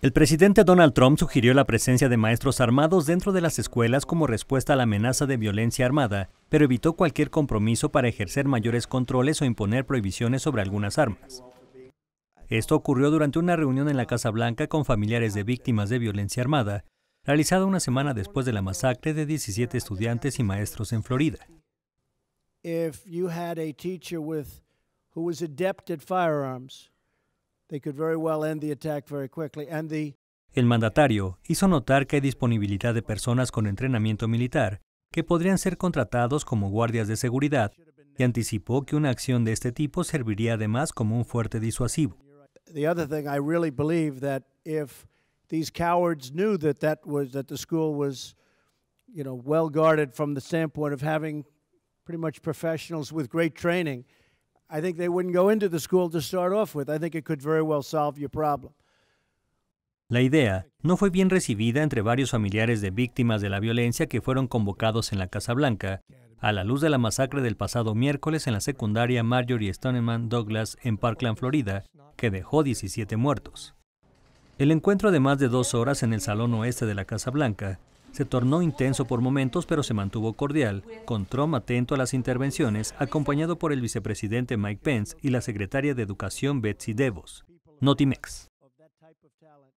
El presidente Donald Trump sugirió la presencia de maestros armados dentro de las escuelas como respuesta a la amenaza de violencia armada, pero evitó cualquier compromiso para ejercer mayores controles o imponer prohibiciones sobre algunas armas. Esto ocurrió durante una reunión en la Casa Blanca con familiares de víctimas de violencia armada, realizada una semana después de la masacre de 17 estudiantes y maestros en Florida. If you had a teacher who was adept el mandatario hizo notar que hay disponibilidad de personas con entrenamiento militar que podrían ser contratados como guardias de seguridad y anticipó que una acción de este tipo serviría además como un fuerte disuasivo. you know, well guarded from the standpoint of having pretty much professionals with great training, la idea no fue bien recibida entre varios familiares de víctimas de la violencia que fueron convocados en la Casa Blanca a la luz de la masacre del pasado miércoles en la secundaria Marjorie Stoneman Douglas en Parkland, Florida, que dejó 17 muertos. El encuentro de más de dos horas en el Salón Oeste de la Casa Blanca se tornó intenso por momentos, pero se mantuvo cordial, con Trump atento a las intervenciones, acompañado por el vicepresidente Mike Pence y la secretaria de Educación Betsy DeVos. Notimex.